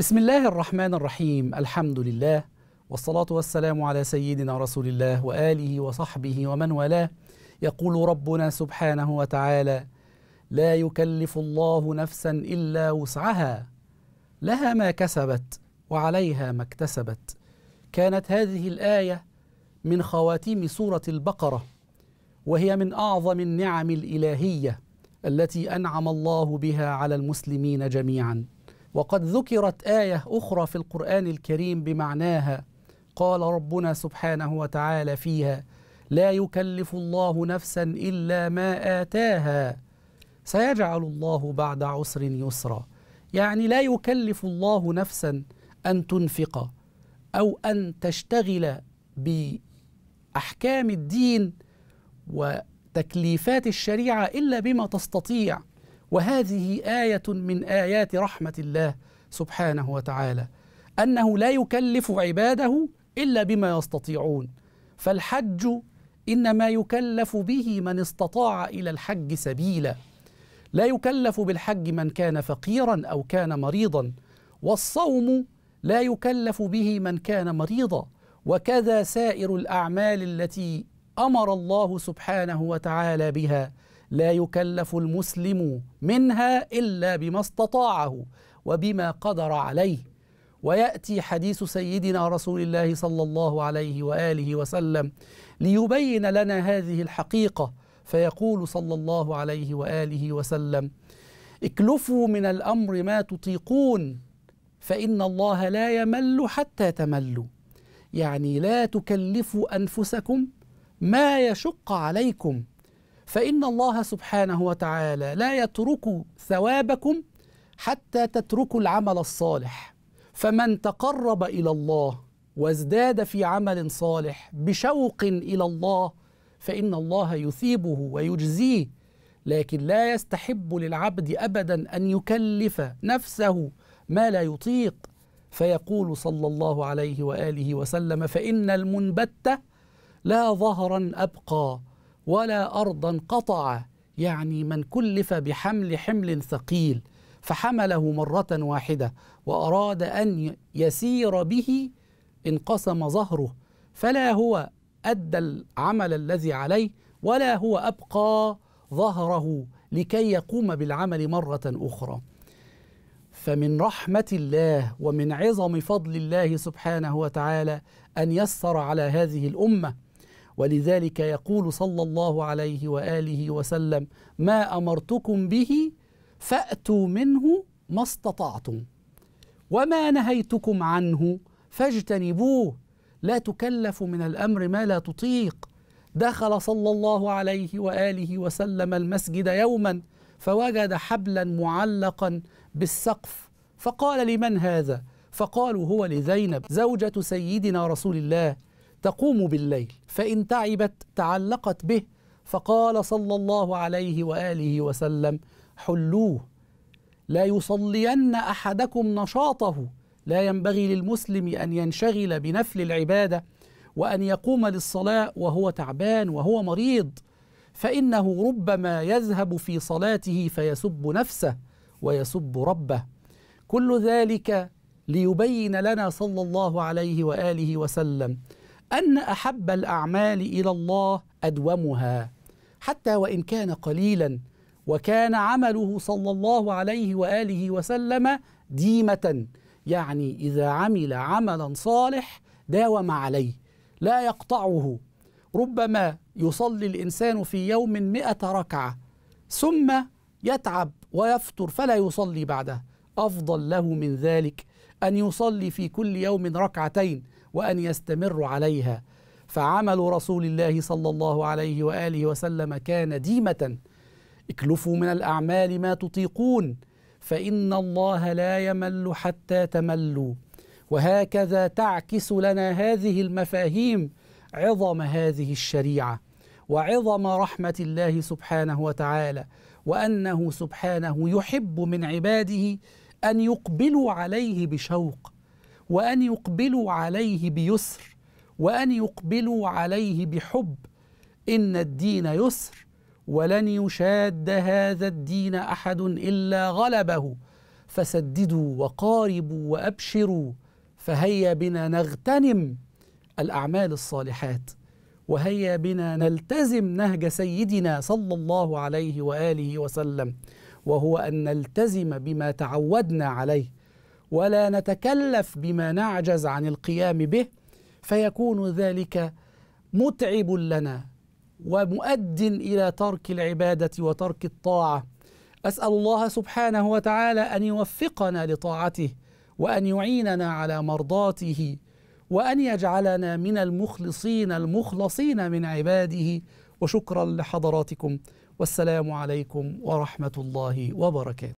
بسم الله الرحمن الرحيم الحمد لله والصلاة والسلام على سيدنا رسول الله وآله وصحبه ومن والاه يقول ربنا سبحانه وتعالى لا يكلف الله نفسا إلا وسعها لها ما كسبت وعليها ما اكتسبت كانت هذه الآية من خواتيم سورة البقرة وهي من أعظم النعم الإلهية التي أنعم الله بها على المسلمين جميعاً وقد ذكرت آية أخرى في القرآن الكريم بمعناها قال ربنا سبحانه وتعالى فيها لا يكلف الله نفسا إلا ما آتاها سيجعل الله بعد عسر يسرا يعني لا يكلف الله نفسا أن تنفق أو أن تشتغل بأحكام الدين وتكليفات الشريعة إلا بما تستطيع وهذه آية من آيات رحمة الله سبحانه وتعالى أنه لا يكلف عباده إلا بما يستطيعون فالحج إنما يكلف به من استطاع إلى الحج سبيلا لا يكلف بالحج من كان فقيرا أو كان مريضا والصوم لا يكلف به من كان مريضا وكذا سائر الأعمال التي أمر الله سبحانه وتعالى بها لا يكلف المسلم منها الا بما استطاعه وبما قدر عليه وياتي حديث سيدنا رسول الله صلى الله عليه واله وسلم ليبين لنا هذه الحقيقه فيقول صلى الله عليه واله وسلم اكلفوا من الامر ما تطيقون فان الله لا يمل حتى تملوا يعني لا تكلفوا انفسكم ما يشق عليكم فإن الله سبحانه وتعالى لا يترك ثوابكم حتى تتركوا العمل الصالح فمن تقرب إلى الله وازداد في عمل صالح بشوق إلى الله فإن الله يثيبه ويجزيه لكن لا يستحب للعبد أبدا أن يكلف نفسه ما لا يطيق فيقول صلى الله عليه وآله وسلم فإن المنبت لا ظهرا أبقى ولا أرضا قطع يعني من كلف بحمل حمل ثقيل فحمله مرة واحدة وأراد أن يسير به انقسم ظهره فلا هو أدى العمل الذي عليه ولا هو أبقى ظهره لكي يقوم بالعمل مرة أخرى فمن رحمة الله ومن عظم فضل الله سبحانه وتعالى أن يسر على هذه الأمة ولذلك يقول صلى الله عليه واله وسلم ما امرتكم به فاتوا منه ما استطعتم وما نهيتكم عنه فاجتنبوه لا تكلف من الامر ما لا تطيق دخل صلى الله عليه واله وسلم المسجد يوما فوجد حبلا معلقا بالسقف فقال لمن هذا فقالوا هو لزينب زوجه سيدنا رسول الله تقوم بالليل فإن تعبت تعلقت به فقال صلى الله عليه وآله وسلم حلوه لا يصلين أحدكم نشاطه لا ينبغي للمسلم أن ينشغل بنفل العبادة وأن يقوم للصلاة وهو تعبان وهو مريض فإنه ربما يذهب في صلاته فيسب نفسه ويسب ربه كل ذلك ليبين لنا صلى الله عليه وآله وسلم أن أحب الأعمال إلى الله أدومها حتى وإن كان قليلا وكان عمله صلى الله عليه وآله وسلم ديمة يعني إذا عمل عملا صالح داوم عليه لا يقطعه ربما يصلي الإنسان في يوم مئة ركعة ثم يتعب ويفطر فلا يصلي بعده أفضل له من ذلك أن يصلي في كل يوم ركعتين وأن يستمروا عليها فعمل رسول الله صلى الله عليه وآله وسلم كان ديمة اكلفوا من الأعمال ما تطيقون فإن الله لا يمل حتى تملوا وهكذا تعكس لنا هذه المفاهيم عظم هذه الشريعه وعظم رحمه الله سبحانه وتعالى وانه سبحانه يحب من عباده ان يقبلوا عليه بشوق وأن يقبلوا عليه بيسر وأن يقبلوا عليه بحب إن الدين يسر ولن يشاد هذا الدين أحد إلا غلبه فسددوا وقاربوا وأبشروا فهيا بنا نغتنم الأعمال الصالحات وهيا بنا نلتزم نهج سيدنا صلى الله عليه وآله وسلم وهو أن نلتزم بما تعودنا عليه ولا نتكلف بما نعجز عن القيام به فيكون ذلك متعب لنا ومؤد الى ترك العباده وترك الطاعه اسال الله سبحانه وتعالى ان يوفقنا لطاعته وان يعيننا على مرضاته وان يجعلنا من المخلصين المخلصين من عباده وشكرا لحضراتكم والسلام عليكم ورحمه الله وبركاته